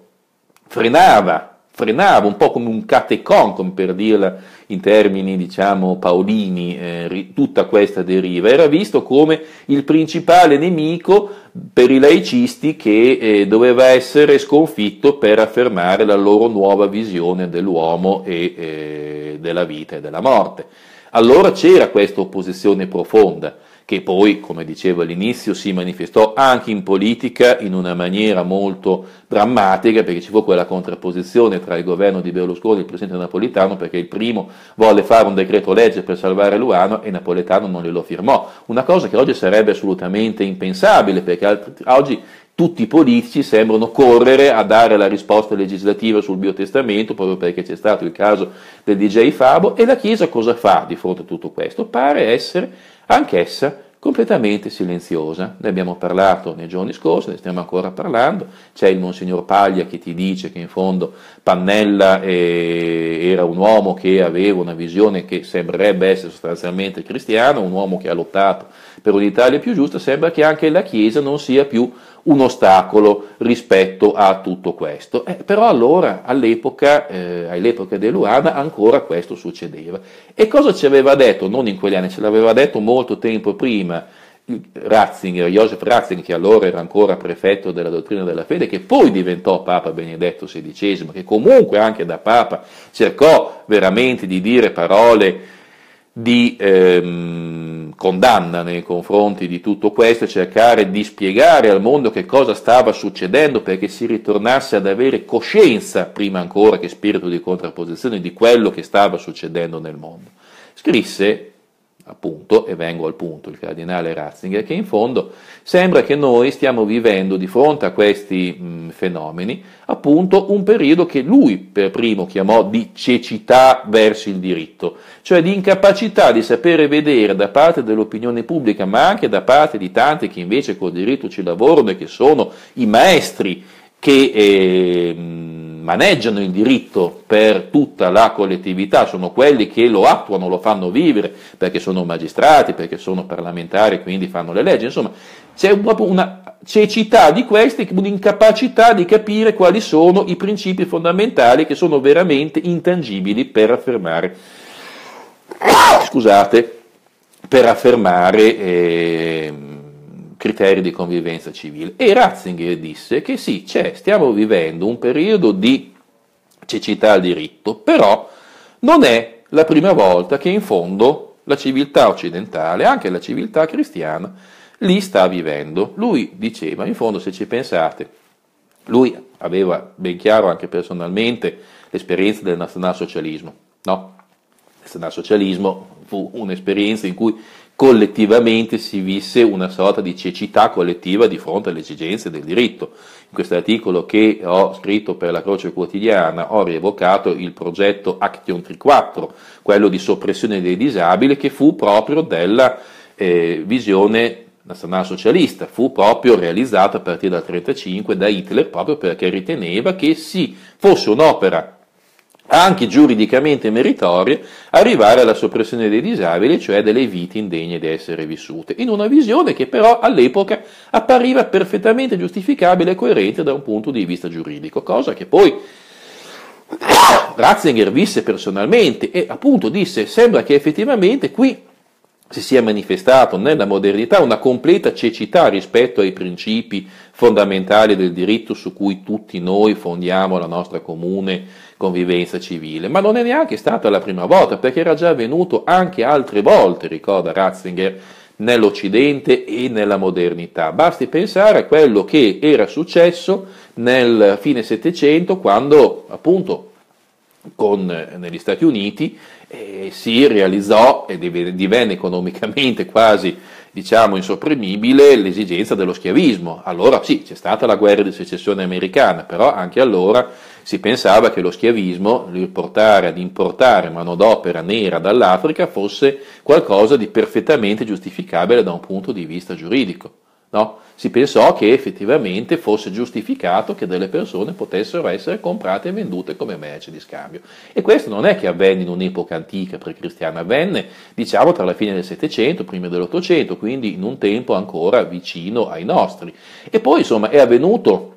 frenava, frenava un po' come un catecon, come per dirla in termini diciamo paolini, eh, tutta questa deriva, era visto come il principale nemico per i laicisti che eh, doveva essere sconfitto per affermare la loro nuova visione dell'uomo e eh, della vita e della morte. Allora c'era questa opposizione profonda, che poi, come dicevo all'inizio, si manifestò anche in politica in una maniera molto drammatica, perché ci fu quella contrapposizione tra il governo di Berlusconi e il presidente Napolitano, perché il primo volle fare un decreto legge per salvare Luano e Napolitano non glielo firmò. Una cosa che oggi sarebbe assolutamente impensabile, perché oggi tutti i politici sembrano correre a dare la risposta legislativa sul biotestamento, proprio perché c'è stato il caso del DJ Fabo, e la Chiesa cosa fa di fronte a tutto questo? Pare essere anch'essa completamente silenziosa. Ne abbiamo parlato nei giorni scorsi, ne stiamo ancora parlando, c'è il Monsignor Paglia che ti dice che in fondo Pannella eh, era un uomo che aveva una visione che sembrerebbe essere sostanzialmente cristiana, un uomo che ha lottato per un'Italia più giusta, sembra che anche la Chiesa non sia più un ostacolo rispetto a tutto questo. Eh, però allora, all'epoca, eh, all'epoca di ancora questo succedeva. E cosa ci aveva detto? Non in quegli anni, ce l'aveva detto molto tempo prima. Ratzinger, Joseph Ratzinger, che allora era ancora prefetto della dottrina della fede, che poi diventò Papa Benedetto XVI, che comunque anche da Papa cercò veramente di dire parole di ehm, condanna nei confronti di tutto questo e cercare di spiegare al mondo che cosa stava succedendo perché si ritornasse ad avere coscienza, prima ancora che spirito di contrapposizione, di quello che stava succedendo nel mondo. Scrisse appunto, e vengo al punto, il cardinale Ratzinger, che in fondo sembra che noi stiamo vivendo di fronte a questi mh, fenomeni, appunto, un periodo che lui per primo chiamò di cecità verso il diritto, cioè di incapacità di sapere vedere da parte dell'opinione pubblica, ma anche da parte di tanti che invece col diritto ci lavorano e che sono i maestri che... Eh, mh, maneggiano il diritto per tutta la collettività, sono quelli che lo attuano, lo fanno vivere, perché sono magistrati, perché sono parlamentari, quindi fanno le leggi, insomma c'è proprio una cecità di questi, un'incapacità di capire quali sono i principi fondamentali che sono veramente intangibili per affermare, scusate, per affermare eh, criteri di convivenza civile. E Ratzinger disse che sì, stiamo vivendo un periodo di cecità al diritto, però non è la prima volta che in fondo la civiltà occidentale, anche la civiltà cristiana, li sta vivendo. Lui diceva, in fondo se ci pensate, lui aveva ben chiaro anche personalmente l'esperienza del nazionalsocialismo, no? Il nazionalsocialismo fu un'esperienza in cui collettivamente si visse una sorta di cecità collettiva di fronte alle esigenze del diritto. In questo articolo che ho scritto per la Croce Quotidiana ho rievocato il progetto Action 34, quello di soppressione dei disabili, che fu proprio della eh, visione socialista, fu proprio realizzato a partire dal 1935 da Hitler proprio perché riteneva che sì, fosse un'opera anche giuridicamente meritorie, arrivare alla soppressione dei disabili, cioè delle vite indegne di essere vissute, in una visione che però all'epoca appariva perfettamente giustificabile e coerente da un punto di vista giuridico, cosa che poi Ratzinger visse personalmente e appunto disse sembra che effettivamente qui si sia manifestato nella modernità una completa cecità rispetto ai principi fondamentali del diritto su cui tutti noi fondiamo la nostra comune convivenza civile, ma non è neanche stata la prima volta, perché era già avvenuto anche altre volte, ricorda Ratzinger, nell'Occidente e nella modernità. Basti pensare a quello che era successo nel fine Settecento, quando appunto con, negli Stati Uniti eh, si realizzò e divenne economicamente quasi diciamo insopprimibile l'esigenza dello schiavismo. Allora sì, c'è stata la guerra di secessione americana, però anche allora si pensava che lo schiavismo, riportare ad importare manodopera nera dall'Africa, fosse qualcosa di perfettamente giustificabile da un punto di vista giuridico. No? Si pensò che effettivamente fosse giustificato che delle persone potessero essere comprate e vendute come merce di scambio. E questo non è che avvenne in un'epoca antica pre-cristiana, avvenne diciamo tra la fine del Settecento, prima dell'Ottocento, quindi in un tempo ancora vicino ai nostri. E poi insomma è avvenuto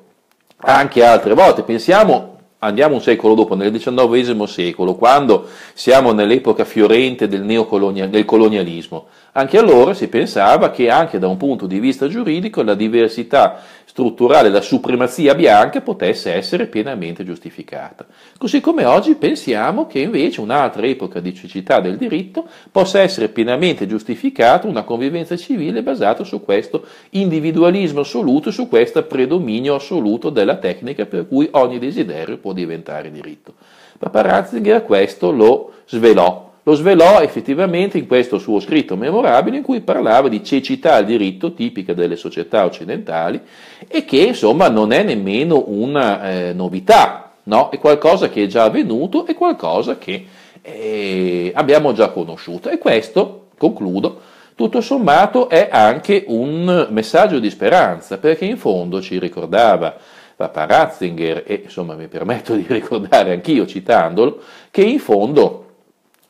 anche altre volte, pensiamo andiamo un secolo dopo, nel XIX secolo, quando siamo nell'epoca fiorente del, del colonialismo, anche allora si pensava che anche da un punto di vista giuridico la diversità strutturale, la supremazia bianca potesse essere pienamente giustificata. Così come oggi pensiamo che invece un'altra epoca di cecità del diritto possa essere pienamente giustificata una convivenza civile basata su questo individualismo assoluto e su questo predominio assoluto della tecnica per cui ogni desiderio può diventare diritto. Papa Ratzinger questo lo svelò lo svelò effettivamente in questo suo scritto memorabile in cui parlava di cecità al diritto tipica delle società occidentali e che insomma non è nemmeno una eh, novità, no? è qualcosa che è già avvenuto, è qualcosa che eh, abbiamo già conosciuto e questo, concludo, tutto sommato è anche un messaggio di speranza perché in fondo ci ricordava Papa Ratzinger e insomma mi permetto di ricordare anch'io citandolo che in fondo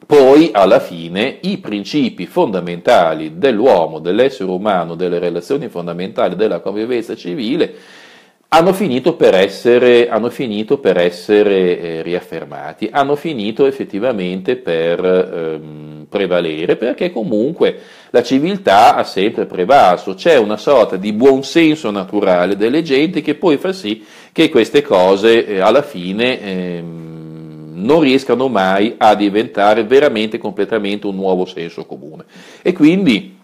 poi alla fine i principi fondamentali dell'uomo, dell'essere umano, delle relazioni fondamentali della convivenza civile hanno finito per essere, finito per essere eh, riaffermati, hanno finito effettivamente per ehm, prevalere, perché comunque la civiltà ha sempre prevalso, c'è una sorta di buonsenso naturale delle genti che poi fa sì che queste cose eh, alla fine... Ehm, non riescano mai a diventare veramente completamente un nuovo senso comune. E quindi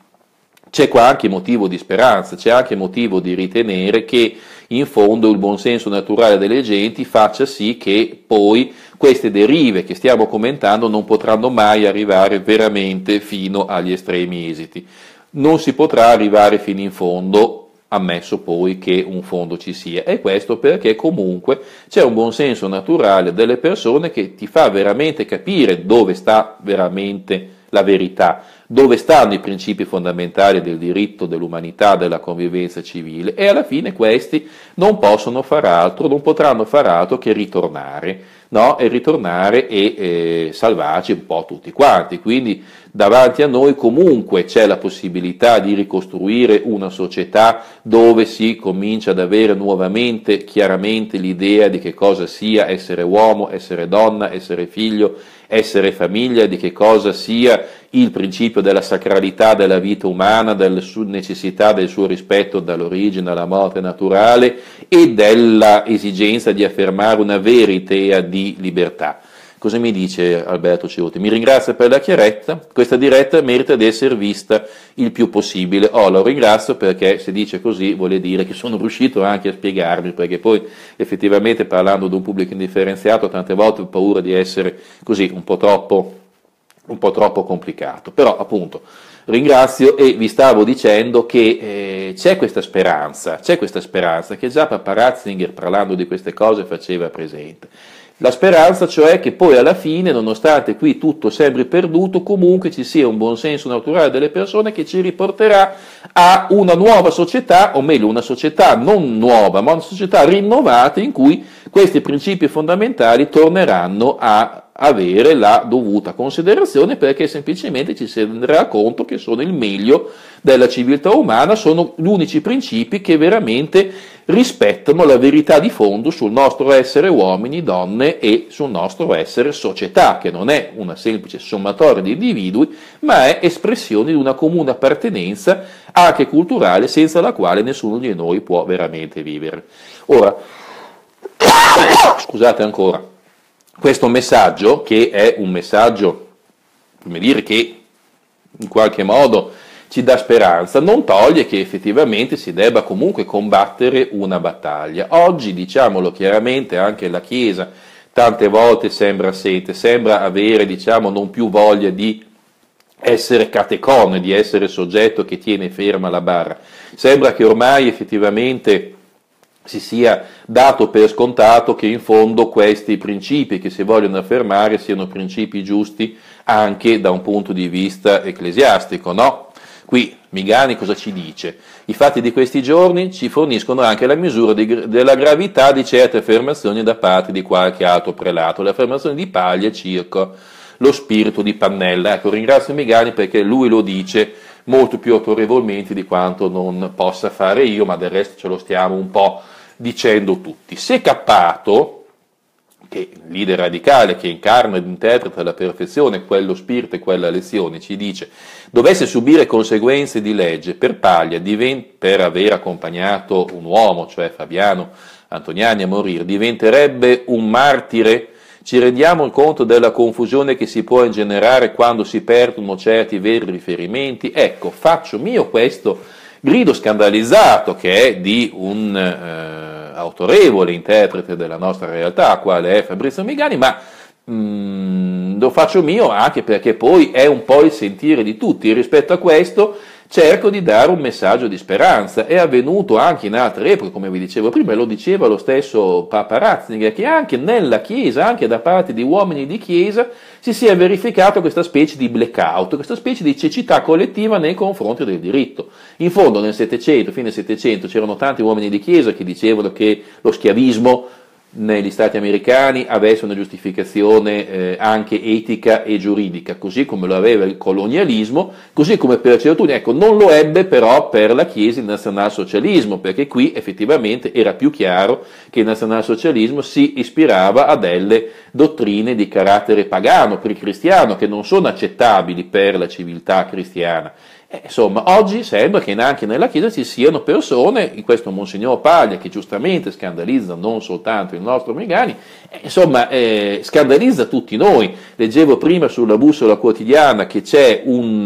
c'è qua anche motivo di speranza, c'è anche motivo di ritenere che in fondo il buonsenso naturale delle genti faccia sì che poi queste derive che stiamo commentando non potranno mai arrivare veramente fino agli estremi esiti. Non si potrà arrivare fino in fondo ammesso poi che un fondo ci sia. E questo perché comunque c'è un buon senso naturale delle persone che ti fa veramente capire dove sta veramente la verità, dove stanno i principi fondamentali del diritto, dell'umanità, della convivenza civile e alla fine questi non possono far altro, non potranno far altro che ritornare no? e ritornare e eh, salvarci un po' tutti quanti. Quindi davanti a noi comunque c'è la possibilità di ricostruire una società dove si comincia ad avere nuovamente chiaramente l'idea di che cosa sia essere uomo, essere donna, essere figlio, essere famiglia, di che cosa sia il principio della sacralità della vita umana, della necessità del suo rispetto dall'origine alla morte naturale e dell'esigenza di affermare una veritea di libertà. Cosa mi dice Alberto Ceruti? Mi ringrazio per la chiarezza, questa diretta merita di essere vista il più possibile. Oh, lo ringrazio perché se dice così vuol dire che sono riuscito anche a spiegarmi, perché poi effettivamente parlando di un pubblico indifferenziato tante volte ho paura di essere così un po' troppo un po' troppo complicato, però appunto ringrazio e vi stavo dicendo che eh, c'è questa speranza, c'è questa speranza che già Papa Ratzinger parlando di queste cose faceva presente. La speranza cioè che poi alla fine, nonostante qui tutto sembri perduto, comunque ci sia un buon senso naturale delle persone che ci riporterà a una nuova società, o meglio una società non nuova, ma una società rinnovata in cui questi principi fondamentali torneranno a avere la dovuta considerazione perché semplicemente ci si renderà conto che sono il meglio della civiltà umana, sono gli unici principi che veramente rispettano la verità di fondo sul nostro essere uomini, donne e sul nostro essere società, che non è una semplice sommatoria di individui, ma è espressione di una comune appartenenza anche culturale senza la quale nessuno di noi può veramente vivere. Ora, scusate ancora, questo messaggio, che è un messaggio, come dire, che in qualche modo ci dà speranza, non toglie che effettivamente si debba comunque combattere una battaglia. Oggi, diciamolo chiaramente, anche la Chiesa tante volte sembra sete, sembra avere, diciamo, non più voglia di essere catecone, di essere soggetto che tiene ferma la barra. Sembra che ormai effettivamente si sia dato per scontato che in fondo questi principi che si vogliono affermare siano principi giusti anche da un punto di vista ecclesiastico, no? Qui Migani cosa ci dice? I fatti di questi giorni ci forniscono anche la misura di, della gravità di certe affermazioni da parte di qualche altro prelato, le affermazioni di Paglia circa lo spirito di Pannella. Ecco, ringrazio Migani perché lui lo dice molto più autorevolmente di quanto non possa fare io, ma del resto ce lo stiamo un po' dicendo tutti. Se Cappato, che leader radicale che incarna ed interpreta alla perfezione quello spirito e quella lezione, ci dice, dovesse subire conseguenze di legge per Paglia, divent- per aver accompagnato un uomo, cioè Fabiano Antoniani, a morire, diventerebbe un martire? Ci rendiamo conto della confusione che si può ingenerare quando si perdono certi veri riferimenti? Ecco, faccio mio questo grido scandalizzato che è di un... Eh, autorevole interprete della nostra realtà, quale è Fabrizio Migani, ma mh, mm, lo faccio mio anche perché poi è un po' il sentire di tutti. Rispetto a questo cerco di dare un messaggio di speranza. È avvenuto anche in altre epoche, come vi dicevo prima, e lo diceva lo stesso Papa Ratzinger, che anche nella Chiesa, anche da parte di uomini di Chiesa, si sia verificato questa specie di blackout, questa specie di cecità collettiva nei confronti del diritto. In fondo nel Settecento, fine Settecento, c'erano tanti uomini di Chiesa che dicevano che lo schiavismo negli Stati americani avesse una giustificazione eh, anche etica e giuridica, così come lo aveva il colonialismo, così come per certuni, ecco, non lo ebbe però per la Chiesa il nazionalsocialismo, perché qui effettivamente era più chiaro che il nazionalsocialismo si ispirava a delle dottrine di carattere pagano, per il cristiano, che non sono accettabili per la civiltà cristiana. Eh, insomma, oggi sembra che anche nella Chiesa ci siano persone, in questo Monsignor Paglia, che giustamente scandalizza non soltanto il nostro Megani, eh, insomma, eh, scandalizza tutti noi. Leggevo prima sulla bussola quotidiana che c'è un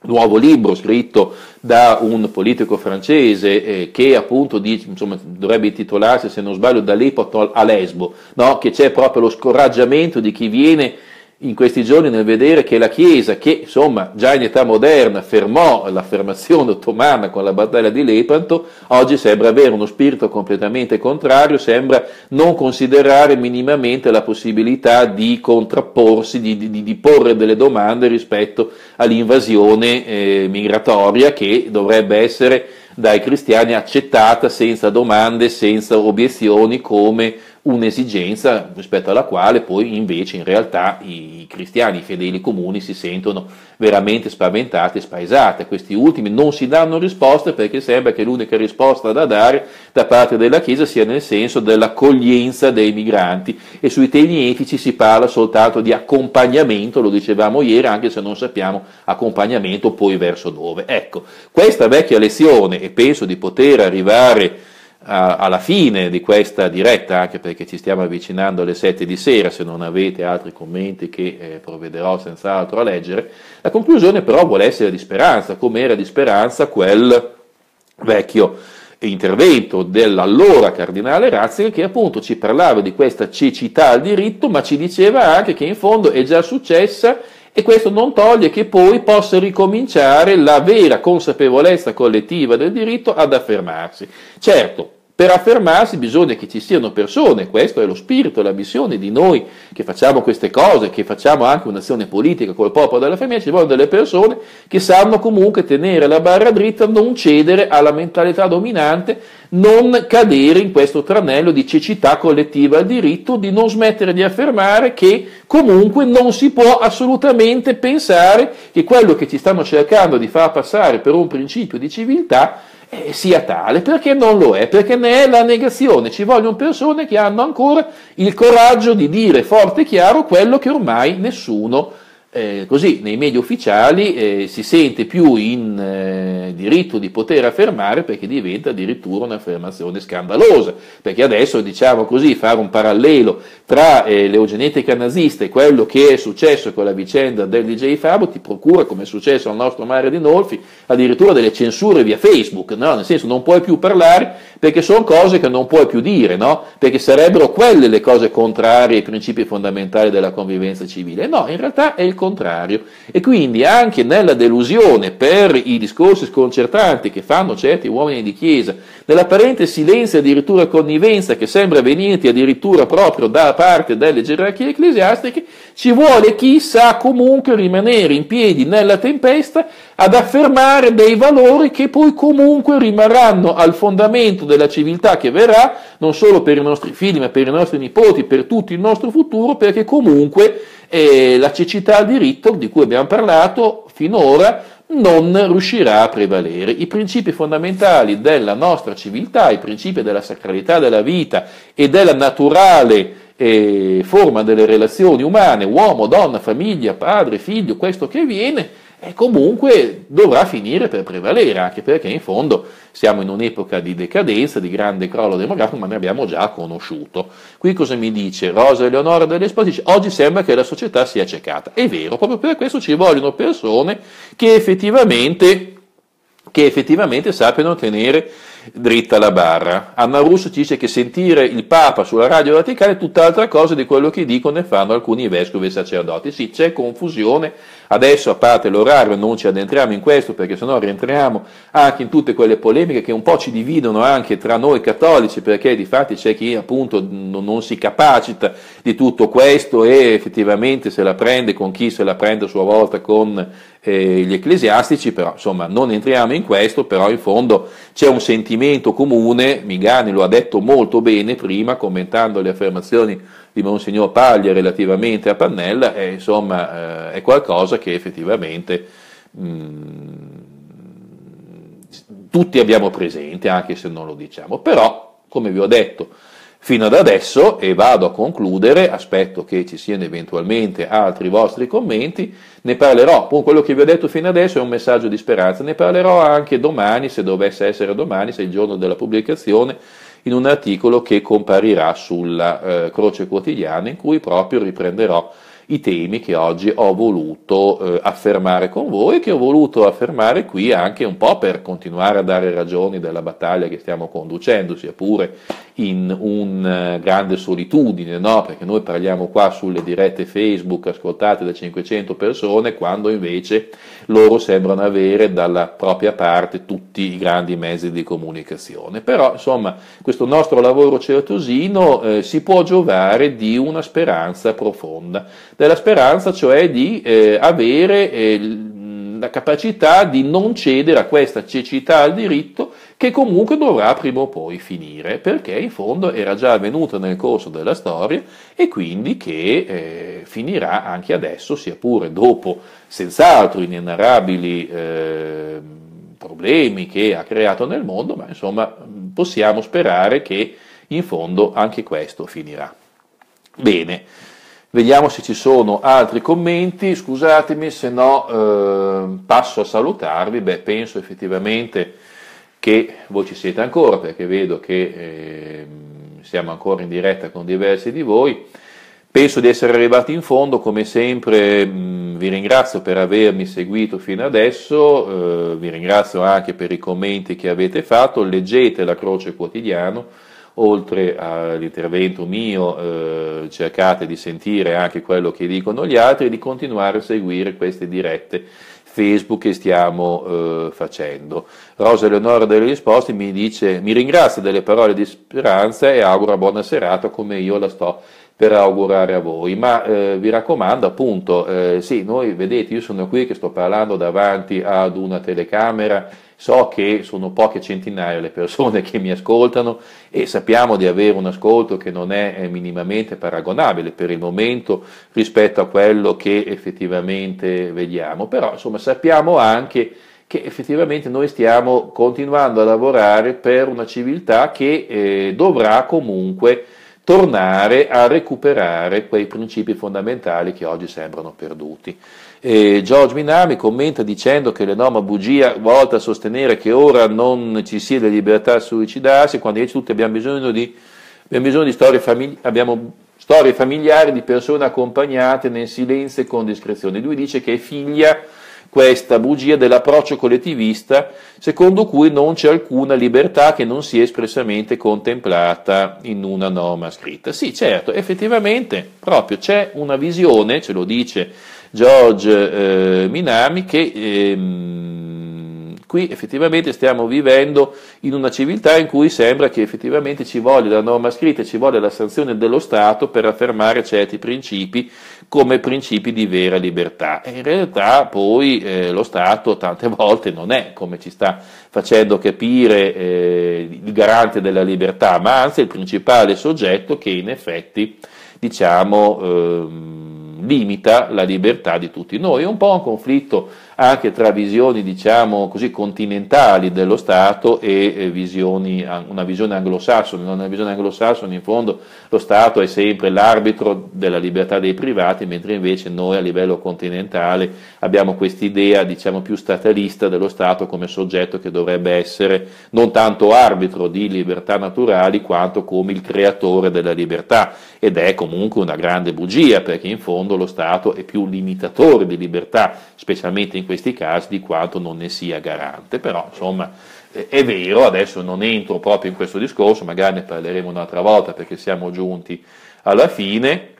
eh, nuovo libro scritto da un politico francese eh, che appunto dice, insomma, dovrebbe intitolarsi se non sbaglio dall'Epatol a Lesbo, no? che c'è proprio lo scoraggiamento di chi viene in questi giorni nel vedere che la Chiesa, che insomma già in età moderna fermò l'affermazione ottomana con la battaglia di Lepanto, oggi sembra avere uno spirito completamente contrario, sembra non considerare minimamente la possibilità di contrapporsi, di, di, di porre delle domande rispetto all'invasione eh, migratoria che dovrebbe essere dai cristiani accettata senza domande, senza obiezioni come un'esigenza rispetto alla quale poi invece in realtà i cristiani, i fedeli comuni si sentono veramente spaventati e spaesati. Questi ultimi non si danno risposte perché sembra che l'unica risposta da dare da parte della Chiesa sia nel senso dell'accoglienza dei migranti e sui temi etici si parla soltanto di accompagnamento, lo dicevamo ieri, anche se non sappiamo accompagnamento poi verso dove. Ecco, questa vecchia lezione e penso di poter arrivare alla fine di questa diretta, anche perché ci stiamo avvicinando alle 7 di sera, se non avete altri commenti che eh, provvederò senz'altro a leggere, la conclusione però vuole essere di speranza, come era di speranza quel vecchio intervento dell'allora cardinale Ratzinger che appunto ci parlava di questa cecità al diritto, ma ci diceva anche che in fondo è già successa e questo non toglie che poi possa ricominciare la vera consapevolezza collettiva del diritto ad affermarsi. Certo, per affermarsi bisogna che ci siano persone, questo è lo spirito, la missione di noi che facciamo queste cose, che facciamo anche un'azione politica col popolo della famiglia, ci vogliono delle persone che sanno comunque tenere la barra dritta, non cedere alla mentalità dominante, non cadere in questo tranello di cecità collettiva al diritto, di non smettere di affermare che comunque non si può assolutamente pensare che quello che ci stanno cercando di far passare per un principio di civiltà eh, sia tale, perché non lo è, perché ne è la negazione. Ci vogliono persone che hanno ancora il coraggio di dire forte e chiaro quello che ormai nessuno sa eh, così nei media ufficiali eh, si sente più in eh, diritto di poter affermare perché diventa addirittura un'affermazione scandalosa, perché adesso diciamo così fare un parallelo tra eh, l'eugenetica nazista e quello che è successo con la vicenda del DJ Fabo ti procura, come è successo al nostro Mario Di Nolfi, addirittura delle censure via Facebook, no? nel senso non puoi più parlare perché sono cose che non puoi più dire, no? perché sarebbero quelle le cose contrarie ai principi fondamentali della convivenza civile. No, in realtà è il contrario. E quindi anche nella delusione per i discorsi sconcertanti che fanno certi uomini di Chiesa, nell'apparente silenzio e addirittura connivenza che sembra venirti addirittura proprio da parte delle gerarchie ecclesiastiche, ci vuole chissà comunque rimanere in piedi nella tempesta ad affermare dei valori che poi comunque rimarranno al fondamento della civiltà che verrà, non solo per i nostri figli, ma per i nostri nipoti, per tutto il nostro futuro, perché comunque eh, la cecità al diritto di cui abbiamo parlato finora non riuscirà a prevalere. I principi fondamentali della nostra civiltà, i principi della sacralità della vita e della naturale eh, forma delle relazioni umane, uomo, donna, famiglia, padre, figlio, questo che viene, e comunque dovrà finire per prevalere, anche perché in fondo siamo in un'epoca di decadenza, di grande crollo demografico, ma ne abbiamo già conosciuto. Qui cosa mi dice Rosa Eleonora delle Dice, oggi sembra che la società sia ceccata. È vero, proprio per questo ci vogliono persone che effettivamente, che effettivamente sappiano tenere dritta la barra. Anna Russo ci dice che sentire il Papa sulla radio vaticana è tutt'altra cosa di quello che dicono e fanno alcuni vescovi e sacerdoti. Sì, c'è confusione, adesso a parte l'orario non ci addentriamo in questo perché sennò rientriamo anche in tutte quelle polemiche che un po' ci dividono anche tra noi cattolici perché di fatti c'è chi appunto non si capacita di tutto questo e effettivamente se la prende con chi se la prende a sua volta con eh, gli ecclesiastici, però insomma non entriamo in questo, però in fondo c'è un sentimento sentimento comune, Mingani lo ha detto molto bene prima commentando le affermazioni di Monsignor Paglia relativamente a Pannella, è, insomma, eh, è qualcosa che effettivamente mh, mm, tutti abbiamo presente, anche se non lo diciamo. Però, come vi ho detto, fino ad adesso e vado a concludere, aspetto che ci siano eventualmente altri vostri commenti, ne parlerò, quello che vi ho detto fino adesso è un messaggio di speranza, ne parlerò anche domani, se dovesse essere domani, se è il giorno della pubblicazione, in un articolo che comparirà sulla eh, Croce Quotidiana in cui proprio riprenderò i temi che oggi ho voluto eh, affermare con voi, che ho voluto affermare qui anche un po' per continuare a dare ragioni della battaglia che stiamo conducendo, sia pure in una eh, grande solitudine, no? perché noi parliamo qua sulle dirette Facebook ascoltate da 500 persone, quando invece loro sembrano avere dalla propria parte tutti i grandi mezzi di comunicazione. Però, insomma, questo nostro lavoro certosino eh, si può giovare di una speranza profonda, della speranza cioè di eh, avere eh, la capacità di non cedere a questa cecità al diritto che comunque dovrà prima o poi finire, perché in fondo era già avvenuta nel corso della storia e quindi che eh, finirà anche adesso, sia pure dopo senz'altro inenarrabili eh, problemi che ha creato nel mondo, ma insomma possiamo sperare che in fondo anche questo finirà. Bene. Vediamo se ci sono altri commenti, scusatemi se no eh, passo a salutarvi, beh penso effettivamente che voi ci siete ancora perché vedo che eh, siamo ancora in diretta con diversi di voi, penso di essere arrivati in fondo, come sempre mh, vi ringrazio per avermi seguito fino adesso, eh, vi ringrazio anche per i commenti che avete fatto, leggete la Croce Quotidiano oltre all'intervento mio eh, cercate di sentire anche quello che dicono gli altri e di continuare a seguire queste dirette Facebook che stiamo eh, facendo. Rosa Eleonora delle risposte mi dice mi ringrazia delle parole di speranza e augura buona serata come io la sto per augurare a voi, ma eh, vi raccomando appunto, eh, sì, noi vedete, io sono qui che sto parlando davanti ad una telecamera, So che sono poche centinaia le persone che mi ascoltano e sappiamo di avere un ascolto che non è eh, minimamente paragonabile per il momento rispetto a quello che effettivamente vediamo, però insomma sappiamo anche che effettivamente noi stiamo continuando a lavorare per una civiltà che eh, dovrà comunque tornare a recuperare quei principi fondamentali che oggi sembrano perduti. E George Minami commenta dicendo che l'enorme bugia volta a sostenere che ora non ci sia la libertà a suicidarsi, quando invece tutti abbiamo bisogno di, abbiamo bisogno di storie, famigli- abbiamo storie familiari di persone accompagnate nel silenzio e con discrezione. Lui dice che è figlia questa bugia dell'approccio collettivista secondo cui non c'è alcuna libertà che non sia espressamente contemplata in una norma scritta. Sì, certo, effettivamente proprio c'è una visione, ce lo dice George eh, Minami, che... Ehm, qui effettivamente stiamo vivendo in una civiltà in cui sembra che effettivamente ci voglia la norma scritta, ci voglia la sanzione dello Stato per affermare certi principi come principi di vera libertà. E in realtà poi eh, lo Stato tante volte non è come ci sta facendo capire eh, il garante della libertà, ma anzi il principale soggetto che in effetti diciamo, eh, limita la libertà di tutti noi. È un po' un conflitto anche tra visioni diciamo così continentali dello Stato e eh, visioni, una visione anglosassone. una visione anglosassone in fondo lo Stato è sempre l'arbitro della libertà dei privati, mentre invece noi a livello continentale abbiamo quest'idea diciamo più statalista dello Stato come soggetto che dovrebbe essere non tanto arbitro di libertà naturali quanto come il creatore della libertà ed è comunque una grande bugia perché in fondo lo Stato è più limitatore di libertà, specialmente in questi casi di quanto non ne sia garante, però insomma eh, è vero, adesso non entro proprio in questo discorso, magari ne parleremo un'altra volta perché siamo giunti alla fine,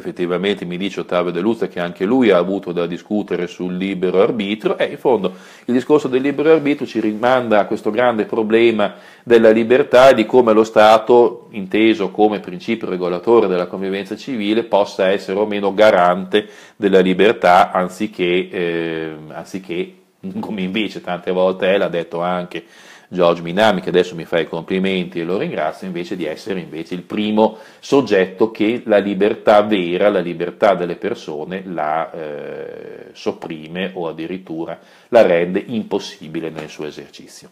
effettivamente mi dice Ottavio De Luzza che anche lui ha avuto da discutere sul libero arbitro, e in fondo il discorso del libero arbitro ci rimanda a questo grande problema della libertà e di come lo Stato, inteso come principio regolatore della convivenza civile, possa essere o meno garante della libertà anziché, eh, anziché come invece tante volte è, l'ha detto anche George Minami, che adesso mi fa i complimenti e lo ringrazio, invece di essere invece il primo soggetto che la libertà vera, la libertà delle persone, la eh, sopprime o addirittura la rende impossibile nel suo esercizio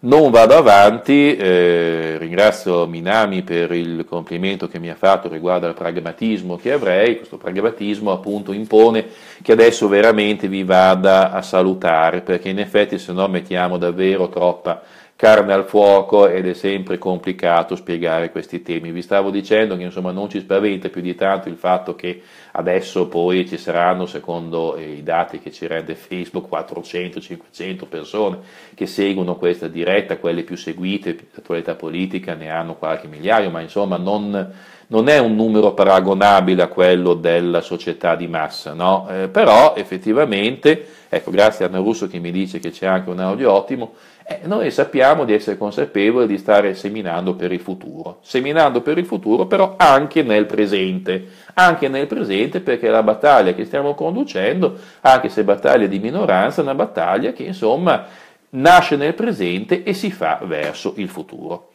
non vado avanti, eh, ringrazio Minami per il complimento che mi ha fatto riguardo al pragmatismo che avrei, questo pragmatismo appunto impone che adesso veramente vi vada a salutare, perché in effetti se no mettiamo davvero troppa carne al fuoco ed è sempre complicato spiegare questi temi. Vi stavo dicendo che insomma non ci spaventa più di tanto il fatto che adesso poi ci saranno, secondo eh, i dati che ci rende Facebook, 400-500 persone che seguono questa diretta, quelle più seguite, l'attualità politica ne hanno qualche migliaio, ma insomma non, non è un numero paragonabile a quello della società di massa, no? eh, però effettivamente, ecco, grazie a Anna Russo che mi dice che c'è anche un audio ottimo, eh, noi sappiamo di essere consapevoli di stare seminando per il futuro, seminando per il futuro però anche nel presente, anche nel presente perché la battaglia che stiamo conducendo, anche se battaglia di minoranza, è una battaglia che insomma nasce nel presente e si fa verso il futuro.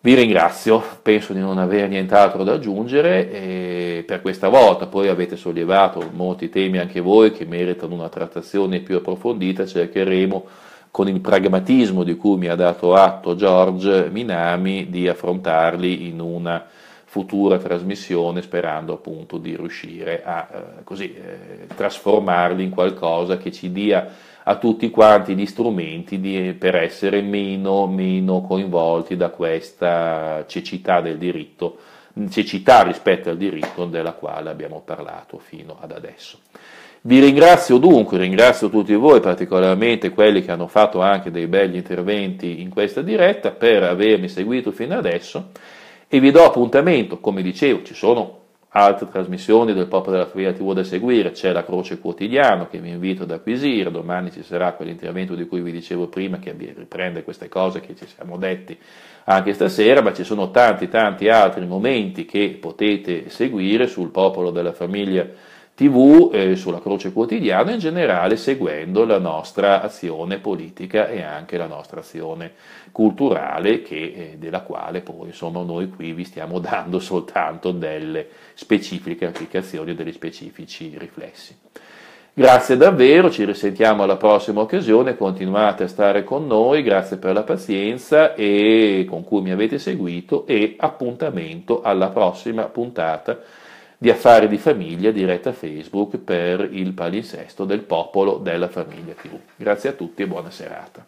Vi ringrazio, penso di non avere nient'altro da aggiungere per questa volta, poi avete sollevato molti temi anche voi che meritano una trattazione più approfondita, cercheremo con il pragmatismo di cui mi ha dato atto George Minami di affrontarli in una futura trasmissione sperando appunto di riuscire a eh, così, eh, trasformarli in qualcosa che ci dia a tutti quanti gli strumenti di, per essere meno, meno coinvolti da questa cecità del diritto, cecità rispetto al diritto della quale abbiamo parlato fino ad adesso. Vi ringrazio dunque, ringrazio tutti voi, particolarmente quelli che hanno fatto anche dei belli interventi in questa diretta, per avermi seguito fino adesso e vi do appuntamento, come dicevo, ci sono altre trasmissioni del Popolo della Famiglia TV da seguire, c'è la Croce Quotidiano che vi invito ad acquisire, domani ci sarà quell'intervento di cui vi dicevo prima che riprende queste cose che ci siamo detti anche stasera, ma ci sono tanti tanti altri momenti che potete seguire sul Popolo della Famiglia TV TV, eh, sulla Croce Quotidiana, in generale seguendo la nostra azione politica e anche la nostra azione culturale, che, eh, della quale poi insomma, noi qui vi stiamo dando soltanto delle specifiche applicazioni e degli specifici riflessi. Grazie davvero, ci risentiamo alla prossima occasione, continuate a stare con noi, grazie per la pazienza e con cui mi avete seguito e appuntamento alla prossima puntata di affari di famiglia diretta Facebook per il palinsesto del popolo della famiglia TV. Grazie a tutti e buona serata.